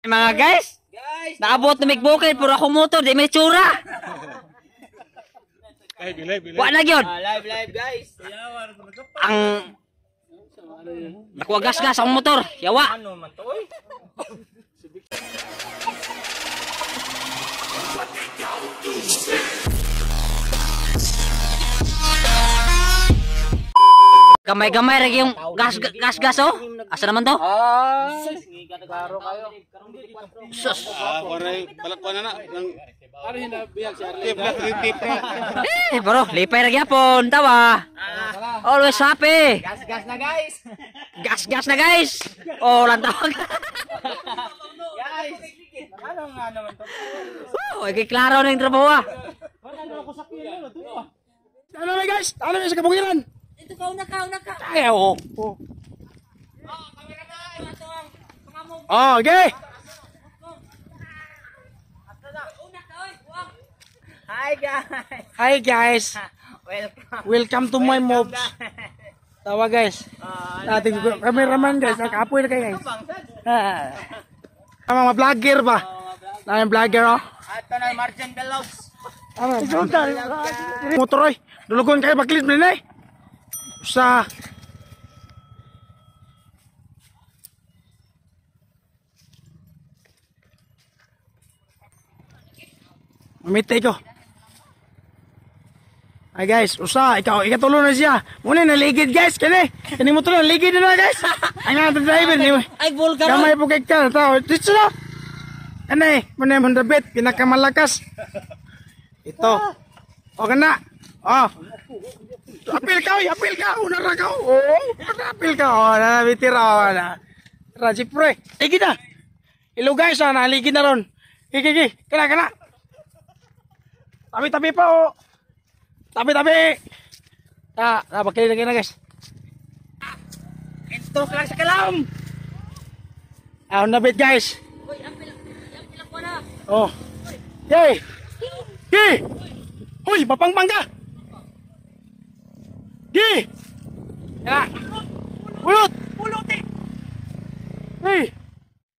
Eh, mga guys, guys naabot na migbukid, puro akong motor, di may tsura. live, live, live. Wala yun. Ah, live, live, guys. Ang... Nakwagas-gas ang motor. Yawa. Ano man to, oy? Gamay-gamay rin yung gas-gas, oh. Asa naman to? Ay, Sus. Ah, Eh, bro, lipay ra gyapon, tawa. Ah. Always happy. Gas gas na guys. Gas gas na guys. Oh, lantawag. Guys. Oh, ay klaro na yung trabaho ah. Ano na guys? Ano na sa kabugiran? Ito kauna kauna ka. Ay, oh. Oh, okay. Hi guys. Hi guys. Welcome. Welcome to my mobs. Tawa guys. Uh, Ating ano, cameraman guys, nakapoy na guys. Ano Ang mga vlogger ba? Oh, mga vlogger oh. Ato na Marjan Galops. Ano? Motor oy. Dulugon kayo baklit ni eh. Sa Mamita ko. Ay guys, usa, ikaw, ikatulo na siya. Muna ligid guys, kani. Kani mo tulo, ligid na guys. Ay na the driver. Ay, vulgar. Kamay po kay ka. Tao, dito na. mana eh, muna bit, pinakamalakas. Ito. O kana. oh, Apil ka, apil ka. Unara ka. Oh, apil ka. ada, nabitira. O, na. Raji pre. Ligid na. Ilo guys, ana ah, ligid na ron. Kiki, kiki. Kana, Tabi-tabi po. Tabi-tabi. Ah, napakilig na guys. Intro lang sa kalam. Ah, nabit guys. Uy, ampil, ampil ko na. Oh. Hey. Ki. Hoy, mapangpang ka! Gi! Ya! Pulot. Ulot Hey! Eh.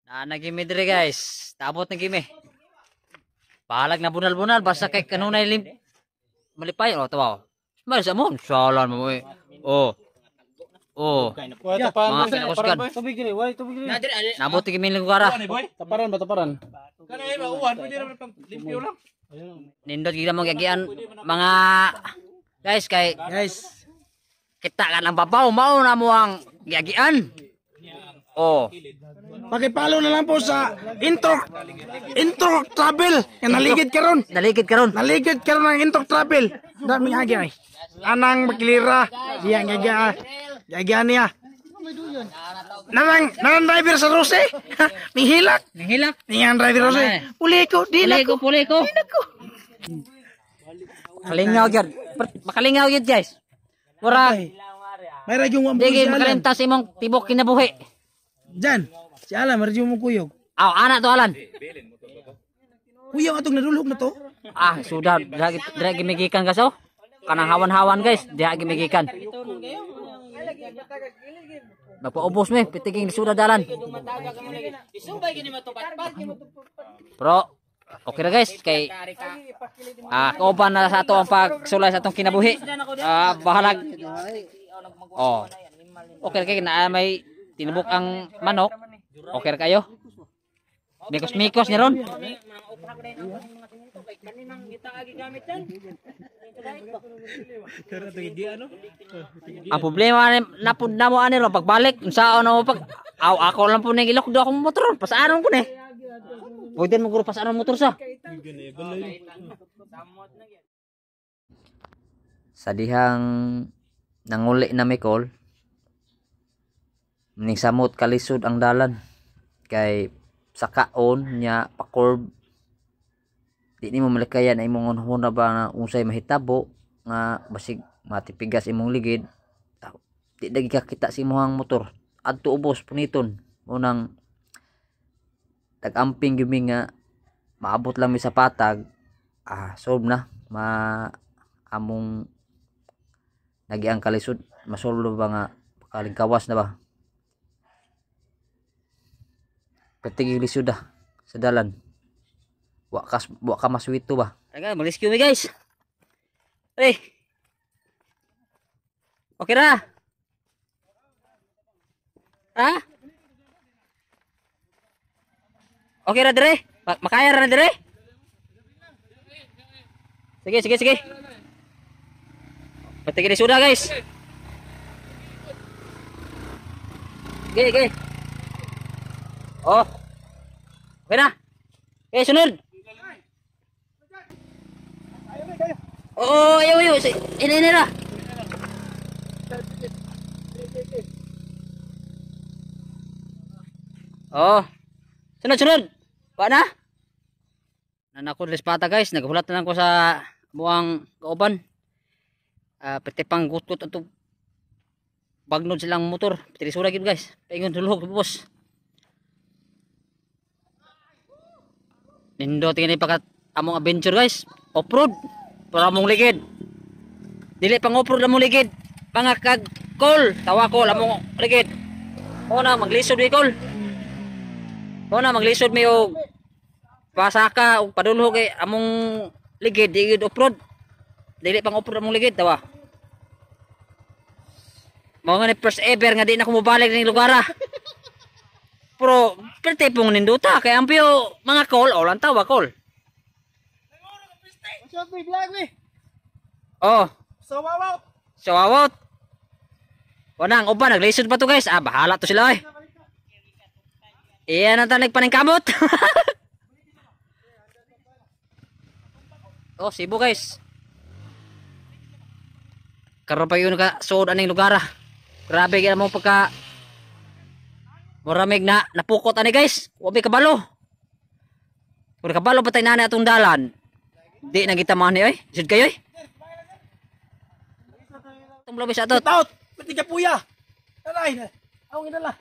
Na, nagimidre guys. Tabot ng gimi. Palag na bunal-bunal basta kay kanunay lim malipay o tawaw. Mas amo salan mo eh. Oh. Oh. Mga kinakusgan. Tubig gini, wala tubig gini. Nabuti kami Taparan ba taparan? Kanay ba uwan, pwede ra pang limpyo lang. Nindot kita magyagian mga guys kay guys kita kan ang babaw mau na mo ang gagian. Oh. Pakipalo na lang po sa Intro Intro Travel. Yan naligid karon. Naligid karon. Naligid karon ang Intro Travel. Dami nga gyay. Anang makilira. Diya nga gyay. Gyay niya. Nanang nanang driver sa Rose. Nihilak. Nihilak. Niyan driver Rose. Puli ko, di ko. Puli ko, Kalingaw gyud. Makalingaw gyud guys. Mura. May ragyong wambusan. Sige, makalintas imong tibok kinabuhi. Diyan. Si Alan, marjo mo kuyog. Aw, oh, anak to Alan. Kuyog atong nadulog na to. Ah, sudah. Dira gimigikan kaso. Kanang hawan-hawan guys, dira gimigikan. Nagpaubos me, pitiging sudah dalan. Bro, Okay na guys, kay ah kauban na sa ato ang pagsulay sa atong kinabuhi. Ah bahalag. Oh. Okay kay na may tinubok ang manok. Okay kayo? Mikos-mikos ni Ron? Ang problema na po na mo ani Ron pagbalik. Sa ano pag aw, ako lang po ni ilok do akong motor. Pasaaron ko ni. Pwede mo guro pasaaron motor sa. Sa dihang nanguli na may call, nisamot kalisod ang dalan kay sa kaon niya pakurb di nimo malikayan ay imong hunhuna ba nga unsay mahitabo nga basig matipigas imong ligid ah, di dagi si mohang motor adto ubos puniton unang tagamping gyud nga maabot lang mi sa patag ah solve na ma among nagiang kalisod masolve ba nga kalingkawas na ba ini sudah sedalan buat kas buat kamas itu bah agak meliskiu guys eh oke dah ah oke dah dere makaya dah dere sige sige sige ini sudah guys Oke, oke. Oh. Okay nah. eh, sunud. Oh, sunod. ayo sih ini ini lah. Oh. Sunod, sunod. Pa na? Nanakod pata guys. Naghulat na ko sa buang kauban. Uh, ah, pete pang gutkot atu. bagnod silang motor. Pati gitu guys. Pengen dulu bos. Nindo tingin pakat among adventure guys. Off-road para among ligid. Dili pang off-road among ligid. Pangakag call, tawa ko among ligid. Una maglisod mi call. Una maglisod mi og pasaka og padulho kay among ligid digid off-road. Dili pang off-road among ligid tawa. Mao nga ni first ever nga di na kumubalik ning lugar ah. Pero, pwede pong ninduta. Kaya ang piyo, mga call, o lang tawa, call. Shot me, vlog me. Oh. Sawawot. Sawawot. O nang, uban, naglisod pa to guys. Ah, bahala to sila eh. Iyan ang tanig pa ng kamot. oh, sibo guys. Karoon pa yun ka, suod aning lugar ah. Grabe, kaya mo pagka Muramig na napukot ani guys. Wa kabalo. Kung kabalo patay na atong dalan. Di na kita man ay. Jud kayo ay. Tum lobis ato. Taot. Pati kapuya. Talay na. Ako gidala.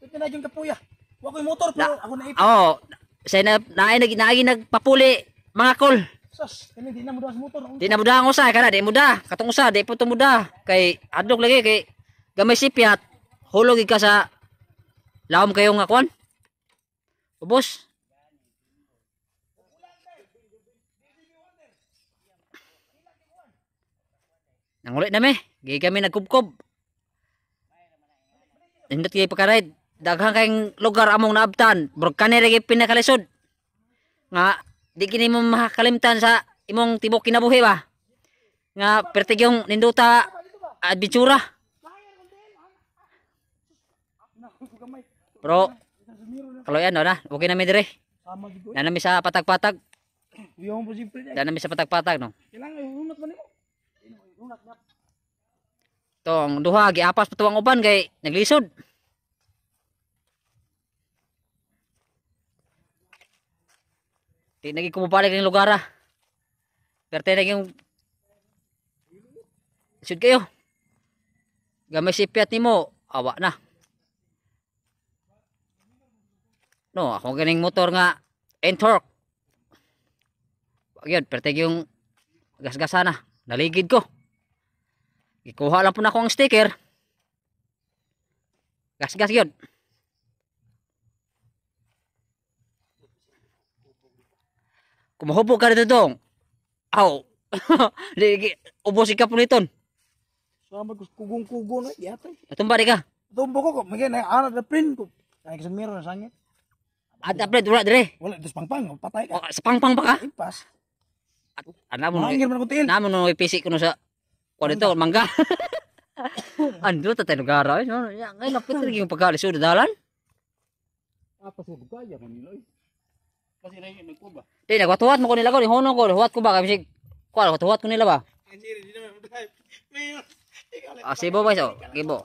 Pati na yung kapuya. Wa koy motor pero ako na ipon. Oh. Say na naay nag naagi nagpapuli mga kol. Sus, kami di na muda sa motor. Di na muda ang usa kana di muda. Katong usa di po tumuda kay adlok lagi kay gamay sipiat hulog ka sa Laom kayo nga kwan? Ubos? Nangulit na me. Gigi kami nagkubkob. Hindot kayo pagkarayad. Daghang kayong lugar among naabtan. Burag ka nire kayo pinakalisod. Nga, di kini mo makakalimtan sa imong tibok kinabuhi ba? Nga, pertig yung ninduta adventura. Nah, Pro. Kalau no na. Okay na mi dire. Yan mi sa patag-patag. Yan mi sa patag-patag no. Tong duha giapas patuwang uban kay naglisod. Di naging kumabalik ng lugar ah. Perte naging Sud kayo. Gamay si Piat ni mo. Awa na. no ako ganing motor nga and torque yun perteg yung gasgasa na naligid ko ikuha lang po na ako ang sticker gasgas yun kumuhubo ka dito dong aw ubos ka po nito sama ko kugong kugong na yata tumba di ka tumba ko ko magyan na anak na print ko ay kasi meron na sangit Ada apa itu dere? Wala itu sepangpang, patay ka. Oh, sepangpang pa ka? Ipas. Ana mo. Mangir man kutin. Namo no ipisik kuno sa kuno to mangga. Ando ta negara. Eh, gara. Ya, no, ngayon napit rin yung pagkalis sa dalan. Apa sa bugaya kanilo? Kasi na yun nagkuba. Di nagwatuhat kau ko nila ko, hono ko, huwat ko ba kasi ko huwat ko nila ba? Asih bo ba so, gibo.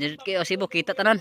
Nilid kayo, sibo, kita tanan.